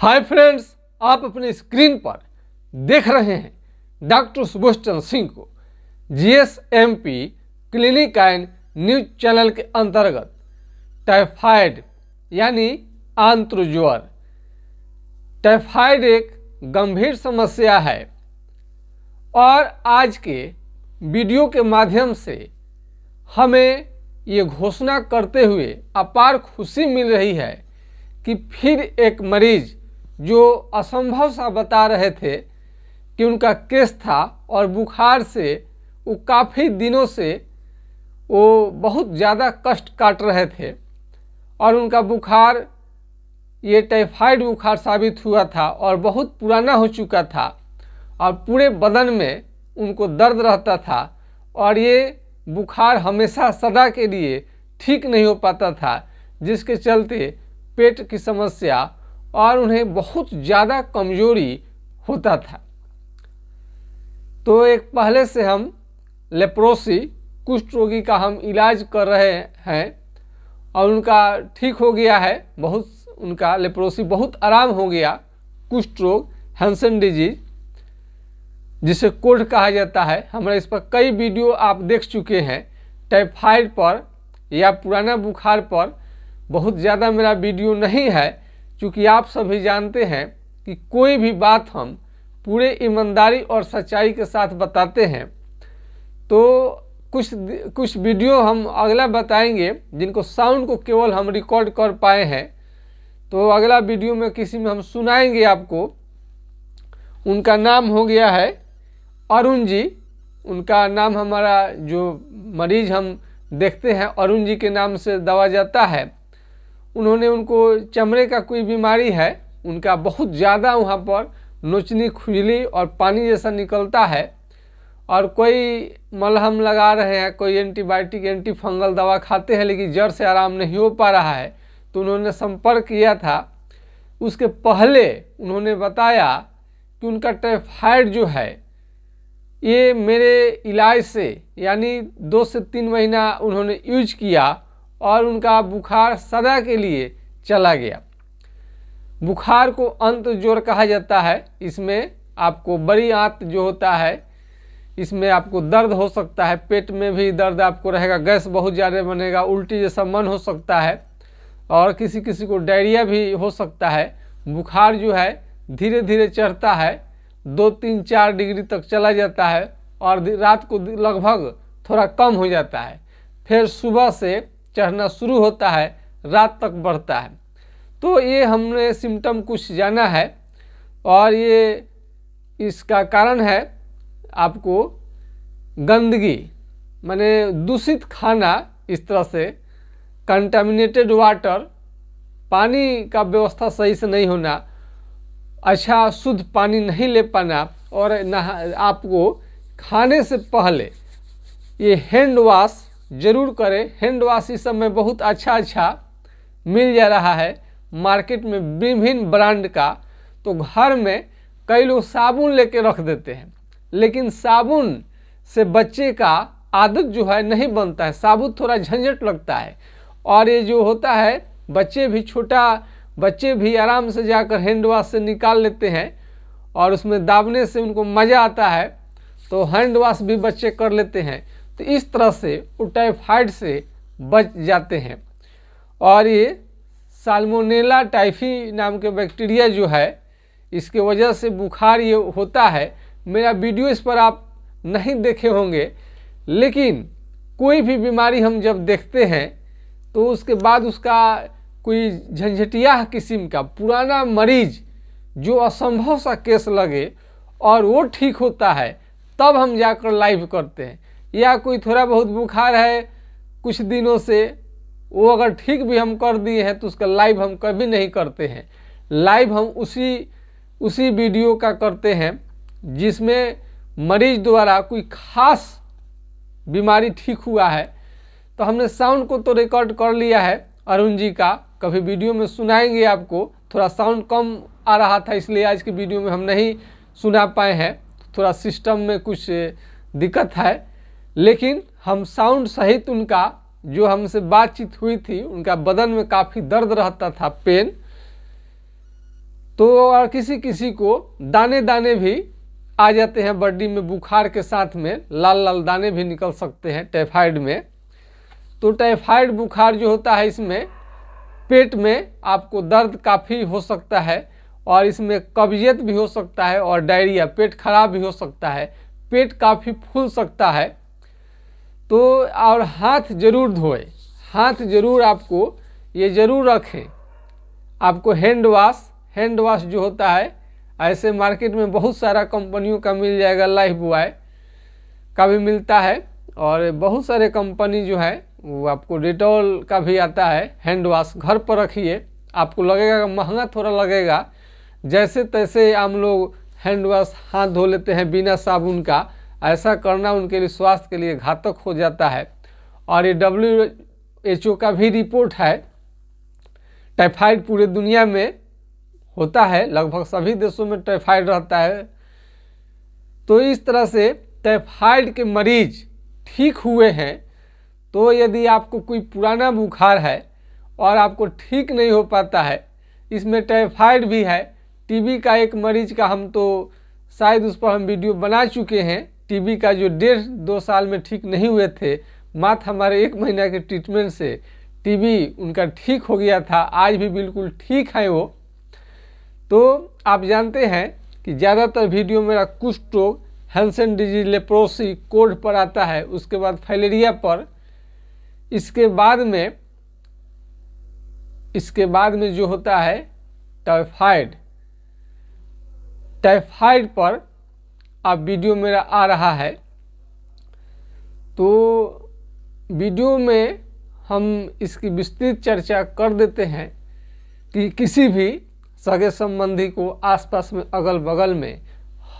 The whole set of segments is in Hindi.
हाय फ्रेंड्स आप अपने स्क्रीन पर देख रहे हैं डॉक्टर सुभाष चंद्र सिंह को GSMP clinic and news channel के अंतर्गत टाइफाइड यानी ज्वर टाइफाइड एक गंभीर समस्या है और आज के वीडियो के माध्यम से हमें ये घोषणा करते हुए अपार खुशी मिल रही है कि फिर एक मरीज़ जो असंभव सा बता रहे थे कि उनका केस था और बुखार से वो काफ़ी दिनों से वो बहुत ज़्यादा कष्ट काट रहे थे और उनका बुखार ये टाइफाइड बुखार साबित हुआ था और बहुत पुराना हो चुका था और पूरे बदन में उनको दर्द रहता था और ये बुखार हमेशा सदा के लिए ठीक नहीं हो पाता था जिसके चलते पेट की समस्या और उन्हें बहुत ज़्यादा कमजोरी होता था तो एक पहले से हम लेप्रोसी कुष्ठ रोगी का हम इलाज कर रहे हैं और उनका ठीक हो गया है बहुत उनका लेप्रोसी बहुत आराम हो गया कुष्ठ रोग हैंसन डिजीज जिसे कोड कहा जाता है हमारे इस पर कई वीडियो आप देख चुके हैं टाइफाइड पर या पुराना बुखार पर बहुत ज़्यादा मेरा वीडियो नहीं है क्योंकि आप सभी जानते हैं कि कोई भी बात हम पूरे ईमानदारी और सच्चाई के साथ बताते हैं तो कुछ कुछ वीडियो हम अगला बताएंगे जिनको साउंड को केवल हम रिकॉर्ड कर पाए हैं तो अगला वीडियो में किसी में हम सुनाएंगे आपको उनका नाम हो गया है अरुण जी उनका नाम हमारा जो मरीज हम देखते हैं अरुण जी के नाम से दवा जाता है उन्होंने उनको चमड़े का कोई बीमारी है उनका बहुत ज़्यादा वहाँ पर नोचनी खुजली और पानी जैसा निकलता है और कोई मलहम लगा रहे हैं कोई एंटीबायोटिक एंटी फंगल दवा खाते हैं लेकिन जड़ से आराम नहीं हो पा रहा है तो उन्होंने संपर्क किया था उसके पहले उन्होंने बताया कि उनका टाइफाइड जो है ये मेरे इलाज से यानी दो से तीन महीना उन्होंने यूज किया और उनका बुखार सदा के लिए चला गया बुखार को अंत जोर कहा जाता है इसमें आपको बड़ी आंत जो होता है इसमें आपको दर्द हो सकता है पेट में भी दर्द आपको रहेगा गैस बहुत ज़्यादा बनेगा उल्टी जैसा मन हो सकता है और किसी किसी को डायरिया भी हो सकता है बुखार जो है धीरे धीरे चढ़ता है दो तीन चार डिग्री तक चला जाता है और रात को लगभग थोड़ा कम हो जाता है फिर सुबह से चढ़ना शुरू होता है रात तक बढ़ता है तो ये हमने सिम्टम कुछ जाना है और ये इसका कारण है आपको गंदगी माने दूषित खाना इस तरह से कंटामिनेटेड वाटर पानी का व्यवस्था सही से नहीं होना अच्छा शुद्ध पानी नहीं ले पाना और नहा आपको खाने से पहले ये हैंड वॉश ज़रूर करें हैंड वॉश इस समय बहुत अच्छा अच्छा मिल जा रहा है मार्केट में विभिन्न ब्रांड का तो घर में कई लोग साबुन लेके रख देते हैं लेकिन साबुन से बच्चे का आदत जो है नहीं बनता है साबुन थोड़ा झंझट लगता है और ये जो होता है बच्चे भी छोटा बच्चे भी आराम से जाकर हैंड वॉश से निकाल लेते हैं और उसमें दाबने से उनको मज़ा आता है तो हैंड वॉश भी बच्चे कर लेते हैं तो इस तरह से वो टाइफाइड से बच जाते हैं और ये साल्मोनेला टाइफी नाम के बैक्टीरिया जो है इसके वजह से बुखार ये होता है मेरा वीडियो इस पर आप नहीं देखे होंगे लेकिन कोई भी बीमारी हम जब देखते हैं तो उसके बाद उसका कोई झंझटिया किस्म का पुराना मरीज जो असंभव सा केस लगे और वो ठीक होता है तब हम जाकर लाइव करते हैं या कोई थोड़ा बहुत बुखार है कुछ दिनों से वो अगर ठीक भी हम कर दिए हैं तो उसका लाइव हम कभी नहीं करते हैं लाइव हम उसी उसी वीडियो का करते हैं जिसमें मरीज द्वारा कोई खास बीमारी ठीक हुआ है तो हमने साउंड को तो रिकॉर्ड कर लिया है अरुण जी का कभी वीडियो में सुनाएंगे आपको थोड़ा साउंड कम आ रहा था इसलिए आज के वीडियो में हम नहीं सुना पाए हैं थोड़ा सिस्टम में कुछ दिक्कत है लेकिन हम साउंड सहित उनका जो हमसे बातचीत हुई थी उनका बदन में काफ़ी दर्द रहता था पेन तो और किसी किसी को दाने दाने भी आ जाते हैं बड्डी में बुखार के साथ में लाल लाल दाने भी निकल सकते हैं टाइफाइड में तो टाइफाइड बुखार जो होता है इसमें पेट में आपको दर्द काफ़ी हो सकता है और इसमें कब्जियत भी हो सकता है और डायरिया पेट खराब भी हो सकता है पेट काफ़ी फूल सकता है तो और हाथ जरूर धोए हाथ जरूर आपको ये जरूर रखें आपको हैंड वाश हैंड वाश जो होता है ऐसे मार्केट में बहुत सारा कंपनियों का मिल जाएगा लाइफ बॉय का भी मिलता है और बहुत सारे कंपनी जो है वो आपको डिटॉल का भी आता है हैंड वाश घर पर रखिए आपको लगेगा महंगा थोड़ा लगेगा जैसे तैसे हम लोग हैंड वाश हाथ धो लेते हैं बिना साबुन का ऐसा करना उनके लिए स्वास्थ्य के लिए घातक हो जाता है और ये डब्ल्यू एच ओ का भी रिपोर्ट है टाइफाइड पूरे दुनिया में होता है लगभग सभी देशों में टाइफाइड रहता है तो इस तरह से टाइफाइड के मरीज ठीक हुए हैं तो यदि आपको कोई पुराना बुखार है और आपको ठीक नहीं हो पाता है इसमें टाइफाइड भी है टीबी का एक मरीज का हम तो शायद उस पर हम वीडियो बना चुके हैं टीबी का जो डेढ़ दो साल में ठीक नहीं हुए थे मात्र हमारे एक महीना के ट्रीटमेंट से टीबी उनका ठीक हो गया था आज भी बिल्कुल ठीक है वो तो आप जानते हैं कि ज़्यादातर वीडियो मेरा कुष्ठ रोग हैंसन डिजीज लेप्रोसी कोड पर आता है उसके बाद फैलेरिया पर इसके बाद में इसके बाद में जो होता है टाइफाइड टाइफाइड पर अब वीडियो मेरा आ रहा है तो वीडियो में हम इसकी विस्तृत चर्चा कर देते हैं कि किसी भी सगे संबंधी को आसपास में अगल बगल में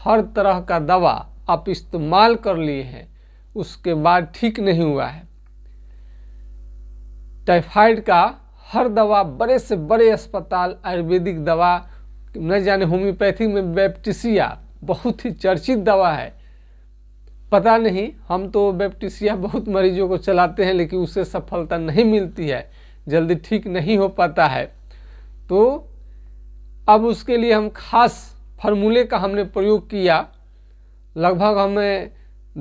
हर तरह का दवा आप इस्तेमाल कर लिए हैं उसके बाद ठीक नहीं हुआ है टाइफाइड का हर दवा बड़े से बड़े अस्पताल आयुर्वेदिक दवा न जाने होम्योपैथी में बैप्टिसिया बहुत ही चर्चित दवा है पता नहीं हम तो बैप्टिसिया बहुत मरीजों को चलाते हैं लेकिन उससे सफलता नहीं मिलती है जल्दी ठीक नहीं हो पाता है तो अब उसके लिए हम खास फार्मूले का हमने प्रयोग किया लगभग हमें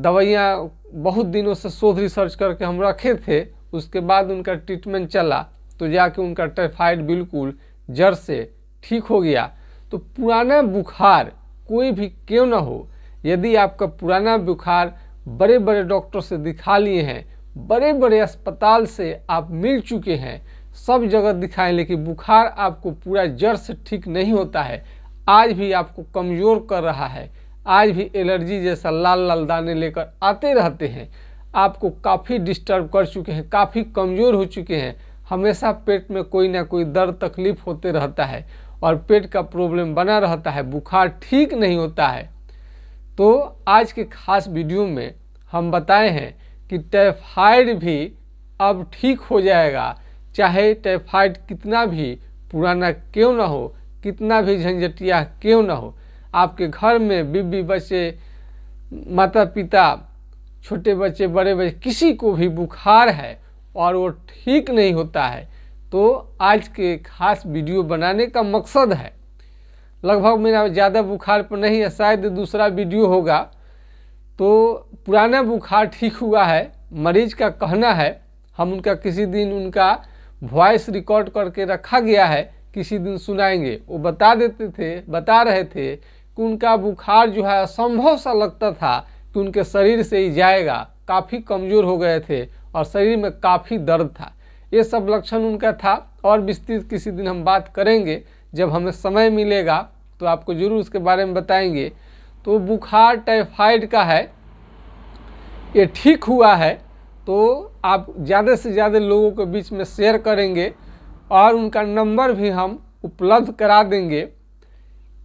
दवाइयाँ बहुत दिनों से शोध रिसर्च करके हम रखे थे उसके बाद उनका ट्रीटमेंट चला तो जाके उनका टाइफाइड बिल्कुल जड़ से ठीक हो गया तो पुराना बुखार कोई भी क्यों ना हो यदि आपका पुराना बुखार बड़े बड़े डॉक्टर से दिखा लिए हैं बड़े बड़े अस्पताल से आप मिल चुके हैं सब जगह दिखाएं लेकिन बुखार आपको पूरा जड़ से ठीक नहीं होता है आज भी आपको कमज़ोर कर रहा है आज भी एलर्जी जैसा लाल लाल दाने लेकर आते रहते हैं आपको काफ़ी डिस्टर्ब कर चुके हैं काफ़ी कमज़ोर हो चुके हैं हमेशा पेट में कोई ना कोई दर्द तकलीफ होते रहता है और पेट का प्रॉब्लम बना रहता है बुखार ठीक नहीं होता है तो आज के खास वीडियो में हम बताए हैं कि टाइफाइड भी अब ठीक हो जाएगा चाहे टाइफाइड कितना भी पुराना क्यों ना हो कितना भी झंझटिया क्यों ना हो आपके घर में बीबी बच्चे माता पिता छोटे बच्चे बड़े बच्चे किसी को भी बुखार है और वो ठीक नहीं होता है तो आज के खास वीडियो बनाने का मकसद है लगभग मेरा ज़्यादा बुखार पर नहीं है शायद दूसरा वीडियो होगा तो पुराना बुखार ठीक हुआ है मरीज का कहना है हम उनका किसी दिन उनका वॉइस रिकॉर्ड करके रखा गया है किसी दिन सुनाएंगे वो बता देते थे बता रहे थे कि उनका बुखार जो है असंभव सा लगता था कि उनके शरीर से ही जाएगा काफ़ी कमज़ोर हो गए थे और शरीर में काफ़ी दर्द था ये सब लक्षण उनका था और विस्तृत किसी दिन हम बात करेंगे जब हमें समय मिलेगा तो आपको ज़रूर उसके बारे में बताएंगे तो बुखार टाइफाइड का है ये ठीक हुआ है तो आप ज़्यादा से ज़्यादा लोगों के बीच में शेयर करेंगे और उनका नंबर भी हम उपलब्ध करा देंगे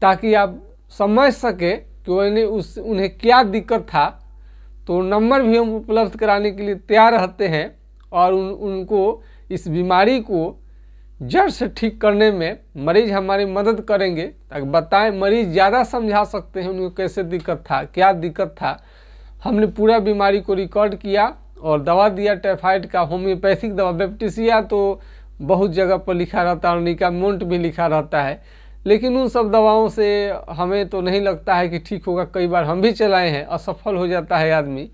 ताकि आप समझ सके कि उन्हें उस उन्हें क्या दिक्कत था तो नंबर भी हम उपलब्ध कराने के लिए तैयार रहते हैं और उन उनको इस बीमारी को जड़ से ठीक करने में मरीज हमारी मदद करेंगे ताकि बताएं मरीज ज़्यादा समझा सकते हैं उनको कैसे दिक्कत था क्या दिक्कत था हमने पूरा बीमारी को रिकॉर्ड किया और दवा दिया टाइफाइड का होम्योपैथिक दवा बेप्टिसिया तो बहुत जगह पर लिखा रहता है और निकामोन्ट भी लिखा रहता है लेकिन उन सब दवाओं से हमें तो नहीं लगता है कि ठीक होगा कई बार हम भी चलाए हैं असफल हो जाता है आदमी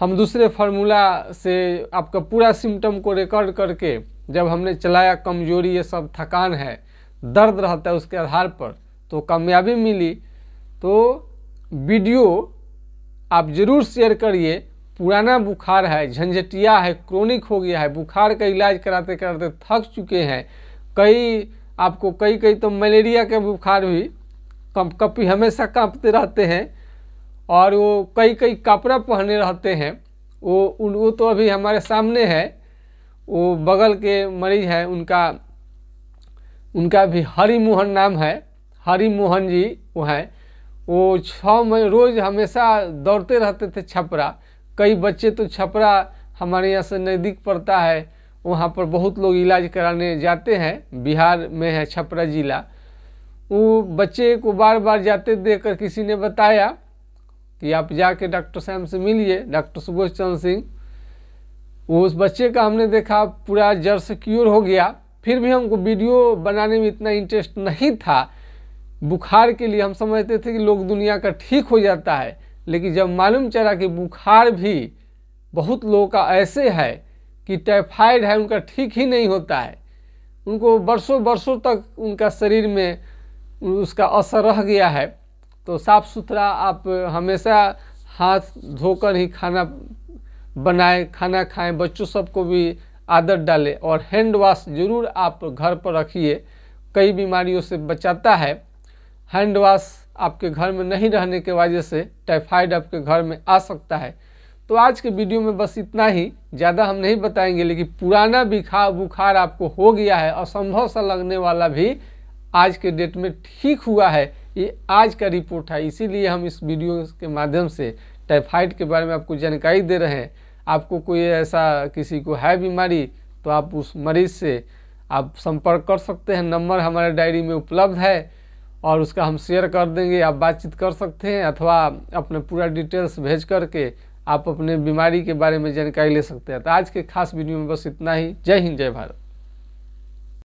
हम दूसरे फार्मूला से आपका पूरा सिम्टम को रिकॉर्ड करके जब हमने चलाया कमजोरी ये सब थकान है दर्द रहता है उसके आधार पर तो कामयाबी मिली तो वीडियो आप ज़रूर शेयर करिए पुराना बुखार है झंझटिया है क्रोनिक हो गया है बुखार का इलाज कराते कराते थक चुके हैं कई आपको कई कई तो मलेरिया के बुखार भी कप कपी हमेशा कांपते रहते हैं और वो कई कई कपड़ा पहने रहते हैं वो उन वो तो अभी हमारे सामने है वो बगल के मरीज हैं उनका उनका भी हरी मोहन नाम है हरी मोहन जी वो हैं वो छः मई रोज़ हमेशा दौड़ते रहते थे छपरा कई बच्चे तो छपरा हमारे यहाँ से नज़दीक पड़ता है वहाँ पर बहुत लोग इलाज कराने जाते हैं बिहार में है छपरा ज़िला वो बच्चे को बार बार जाते देख कर किसी ने बताया कि आप जाके डॉक्टर सैम से मिलिए डॉक्टर सुबोध चंद्र सिंह वो उस बच्चे का हमने देखा पूरा जड़ से क्योर हो गया फिर भी हमको वीडियो बनाने में इतना इंटरेस्ट नहीं था बुखार के लिए हम समझते थे कि लोग दुनिया का ठीक हो जाता है लेकिन जब मालूम चला कि बुखार भी बहुत लोगों का ऐसे है कि टाइफाइड है उनका ठीक ही नहीं होता है उनको बरसों बरसों तक उनका शरीर में उसका असर रह गया है तो साफ़ सुथरा आप हमेशा हाथ धोकर ही खाना बनाए खाना खाएं बच्चों सबको भी आदत डालें और हैंड वॉश ज़रूर आप घर पर रखिए कई बीमारियों से बचाता है हैंड वॉश आपके घर में नहीं रहने के वजह से टाइफाइड आपके घर में आ सकता है तो आज के वीडियो में बस इतना ही ज़्यादा हम नहीं बताएंगे लेकिन पुराना बिखा बुखार आपको हो गया है असंभव सा लगने वाला भी आज के डेट में ठीक हुआ है ये आज का रिपोर्ट है इसीलिए हम इस वीडियो के माध्यम से टाइफाइड के बारे में आपको जानकारी दे रहे हैं आपको कोई ऐसा किसी को है बीमारी तो आप उस मरीज़ से आप संपर्क कर सकते हैं नंबर हमारे डायरी में उपलब्ध है और उसका हम शेयर कर देंगे आप बातचीत कर सकते हैं अथवा अपने पूरा डिटेल्स भेज करके आप अपने बीमारी के बारे में जानकारी ले सकते हैं तो आज के खास वीडियो में बस इतना ही जय हिंद जय भारत